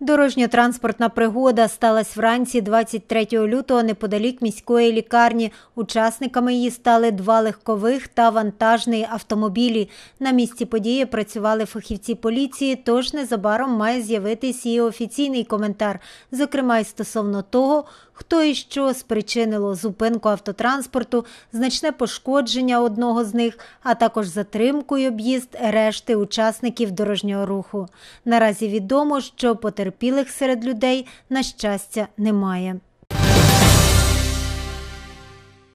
Дорожньо-транспортна пригода сталася вранці 23 лютого неподалік міської лікарні. Учасниками її стали два легкових та вантажний автомобілі. На місці події працювали фахівці поліції, тож незабаром має з'явитись і офіційний коментар, зокрема й стосовно того, хто і що спричинило зупинку автотранспорту, значне пошкодження одного з них, а також затримку й об'їзд решти учасників дорожнього руху. Наразі відомо, що потерпіли потерпілих серед людей, на щастя, немає.